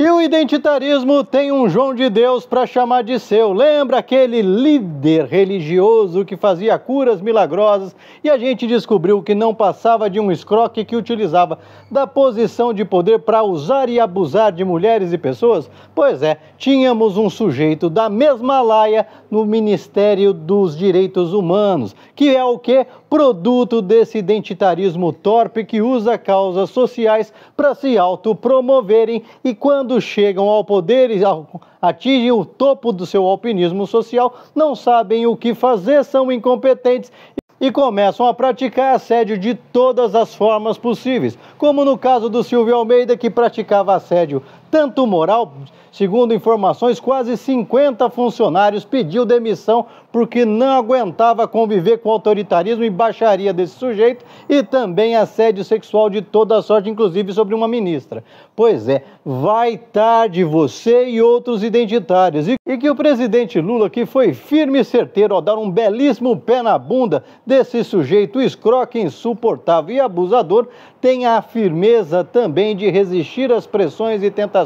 E o identitarismo tem um João de Deus para chamar de seu. Lembra aquele líder religioso que fazia curas milagrosas e a gente descobriu que não passava de um escroque que utilizava da posição de poder para usar e abusar de mulheres e pessoas? Pois é, tínhamos um sujeito da mesma laia no Ministério dos Direitos Humanos, que é o que? Produto desse identitarismo torpe que usa causas sociais para se autopromoverem e quando quando chegam ao poder e atingem o topo do seu alpinismo social, não sabem o que fazer, são incompetentes e começam a praticar assédio de todas as formas possíveis, como no caso do Silvio Almeida, que praticava assédio tanto moral. Segundo informações, quase 50 funcionários pediu demissão porque não aguentava conviver com o autoritarismo e baixaria desse sujeito e também assédio sexual de toda sorte, inclusive sobre uma ministra. Pois é, vai tarde você e outros identitários. E, e que o presidente Lula, que foi firme e certeiro ao dar um belíssimo pé na bunda desse sujeito escroque, insuportável e abusador, tenha a firmeza também de resistir às pressões e tentativas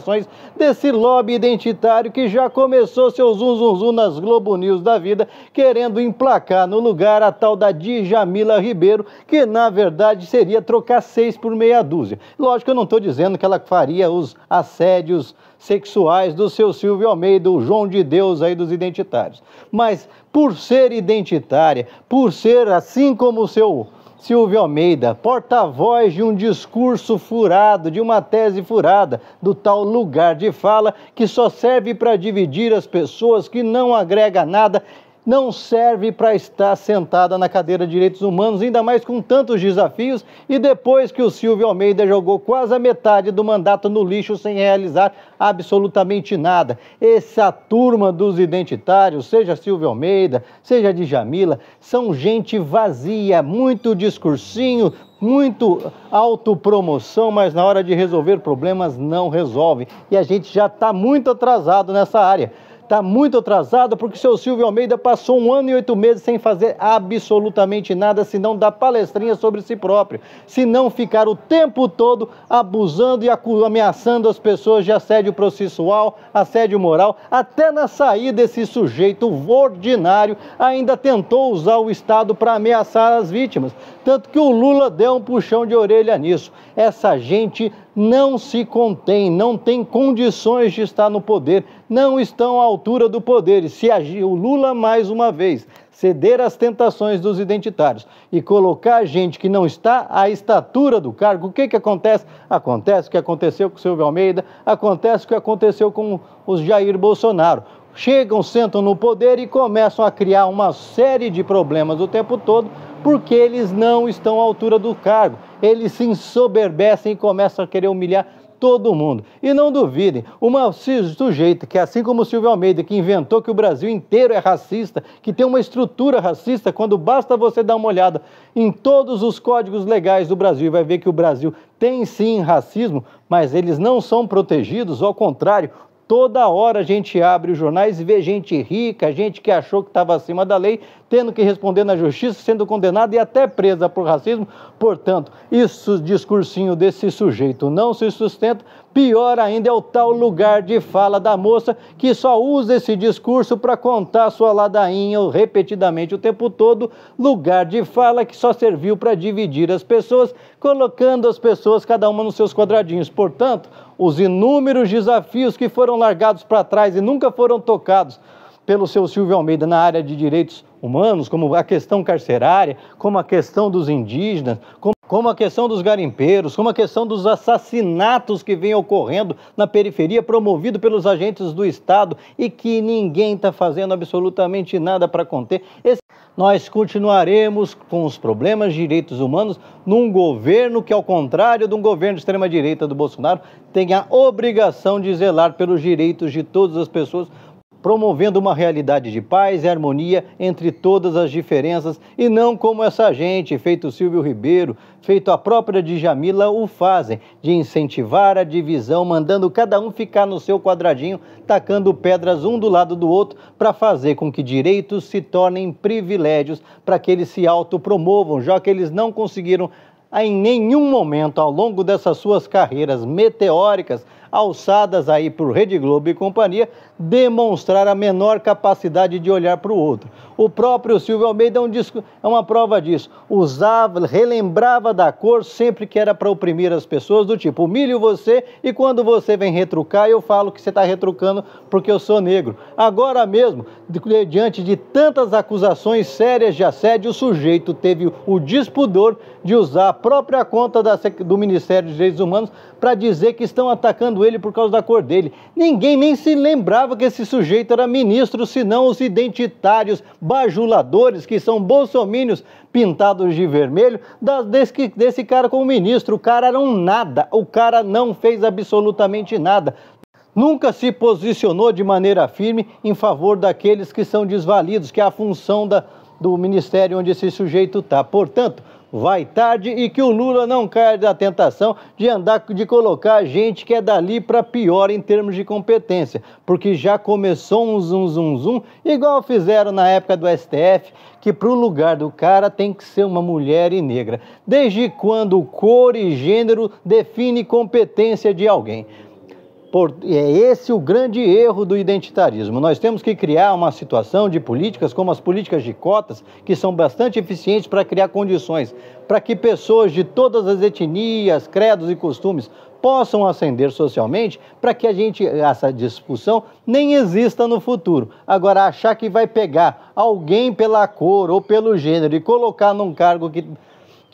desse lobby identitário que já começou seu zum, zum, zum nas Globo News da vida, querendo emplacar no lugar a tal da Djamila Ribeiro, que na verdade seria trocar seis por meia dúzia. Lógico que eu não estou dizendo que ela faria os assédios sexuais do seu Silvio Almeida, o João de Deus aí dos identitários. Mas por ser identitária, por ser assim como o seu Silvio Almeida, porta-voz de um discurso furado, de uma tese furada, do tal lugar de fala que só serve para dividir as pessoas, que não agrega nada não serve para estar sentada na cadeira de direitos humanos, ainda mais com tantos desafios. E depois que o Silvio Almeida jogou quase a metade do mandato no lixo sem realizar absolutamente nada. Essa turma dos identitários, seja Silvio Almeida, seja Djamila, são gente vazia, muito discursinho, muito autopromoção, mas na hora de resolver problemas não resolve. E a gente já está muito atrasado nessa área está muito atrasada porque o seu Silvio Almeida passou um ano e oito meses sem fazer absolutamente nada, senão dar palestrinha sobre si próprio, se não ficar o tempo todo abusando e ameaçando as pessoas de assédio processual, assédio moral, até na saída esse sujeito ordinário ainda tentou usar o Estado para ameaçar as vítimas, tanto que o Lula deu um puxão de orelha nisso. Essa gente não se contém, não tem condições de estar no poder, não estão à altura do poder. E se agir o Lula mais uma vez, ceder às tentações dos identitários e colocar gente que não está à estatura do cargo, o que, que acontece? Acontece o que aconteceu com o Silvio Almeida, acontece o que aconteceu com o Jair Bolsonaro chegam, sentam no poder e começam a criar uma série de problemas o tempo todo porque eles não estão à altura do cargo eles se ensoberbecem e começam a querer humilhar todo mundo. E não duvidem, uma sujeito que, assim como o Silvio Almeida, que inventou que o Brasil inteiro é racista, que tem uma estrutura racista, quando basta você dar uma olhada em todos os códigos legais do Brasil, vai ver que o Brasil tem sim racismo, mas eles não são protegidos, ao contrário, Toda hora a gente abre os jornais e vê gente rica, gente que achou que estava acima da lei, tendo que responder na justiça, sendo condenada e até presa por racismo. Portanto, isso discursinho desse sujeito não se sustenta, Pior ainda é o tal lugar de fala da moça que só usa esse discurso para contar sua ladainha repetidamente o tempo todo. Lugar de fala que só serviu para dividir as pessoas, colocando as pessoas cada uma nos seus quadradinhos. Portanto, os inúmeros desafios que foram largados para trás e nunca foram tocados pelo seu Silvio Almeida na área de direitos humanos, como a questão carcerária, como a questão dos indígenas, como, a questão dos garimpeiros, como a questão dos assassinatos que vêm ocorrendo na periferia, promovido pelos agentes do Estado e que ninguém está fazendo absolutamente nada para conter. Esse... Nós continuaremos com os problemas de direitos humanos num governo que, ao contrário de um governo de extrema-direita do Bolsonaro, tem a obrigação de zelar pelos direitos de todas as pessoas promovendo uma realidade de paz e harmonia entre todas as diferenças e não como essa gente, feito Silvio Ribeiro, feito a própria Djamila, o fazem, de incentivar a divisão, mandando cada um ficar no seu quadradinho, tacando pedras um do lado do outro para fazer com que direitos se tornem privilégios, para que eles se autopromovam, já que eles não conseguiram em nenhum momento ao longo dessas suas carreiras meteóricas alçadas aí por Rede Globo e companhia, demonstrar a menor capacidade de olhar para o outro. O próprio Silvio Almeida é, um disco, é uma prova disso. Usava, relembrava da cor sempre que era para oprimir as pessoas, do tipo, humilho você e quando você vem retrucar, eu falo que você está retrucando porque eu sou negro. Agora mesmo, diante de tantas acusações sérias de assédio, o sujeito teve o dispudor de usar a própria conta da, do Ministério dos Direitos Humanos para dizer que estão atacando ele por causa da cor dele. Ninguém nem se lembrava que esse sujeito era ministro, senão os identitários bajuladores, que são bolsomínios pintados de vermelho, desse, desse cara como ministro. O cara era um nada, o cara não fez absolutamente nada nunca se posicionou de maneira firme em favor daqueles que são desvalidos, que é a função da, do ministério onde esse sujeito está. Portanto, vai tarde e que o Lula não caia da tentação de andar de colocar gente que é dali para pior em termos de competência, porque já começou um zum zum zum, igual fizeram na época do STF, que para o lugar do cara tem que ser uma mulher e negra. Desde quando cor e gênero define competência de alguém? Por, é esse o grande erro do identitarismo. Nós temos que criar uma situação de políticas como as políticas de cotas, que são bastante eficientes para criar condições para que pessoas de todas as etnias, credos e costumes possam ascender socialmente, para que a gente essa discussão nem exista no futuro. Agora achar que vai pegar alguém pela cor ou pelo gênero e colocar num cargo que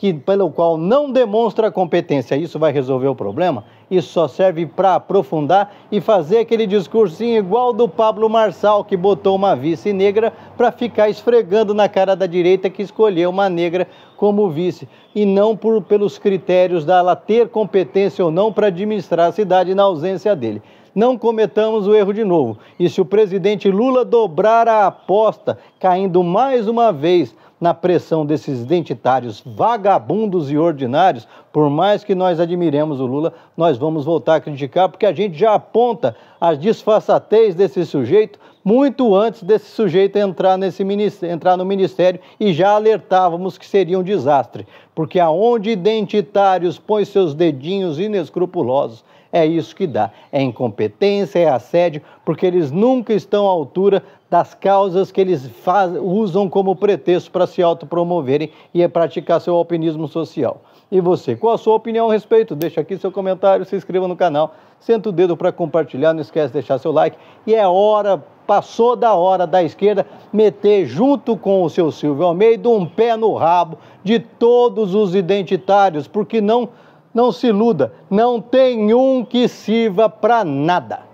que, pelo qual não demonstra competência, isso vai resolver o problema? Isso só serve para aprofundar e fazer aquele discursinho igual do Pablo Marçal, que botou uma vice negra para ficar esfregando na cara da direita que escolheu uma negra como vice, e não por, pelos critérios dela ter competência ou não para administrar a cidade na ausência dele não cometamos o erro de novo. E se o presidente Lula dobrar a aposta, caindo mais uma vez na pressão desses identitários vagabundos e ordinários, por mais que nós admiremos o Lula, nós vamos voltar a criticar, porque a gente já aponta as disfarçatez desse sujeito muito antes desse sujeito entrar, nesse entrar no ministério e já alertávamos que seria um desastre, porque aonde identitários põem seus dedinhos inescrupulosos, é isso que dá. É incompetência, é assédio, porque eles nunca estão à altura das causas que eles faz, usam como pretexto para se autopromoverem e é praticar seu alpinismo social. E você, qual a sua opinião a respeito? Deixa aqui seu comentário, se inscreva no canal, senta o dedo para compartilhar, não esquece de deixar seu like. E é hora, passou da hora da esquerda meter junto com o seu Silvio Almeida um pé no rabo de todos os identitários, porque não não se iluda, não tem um que sirva para nada.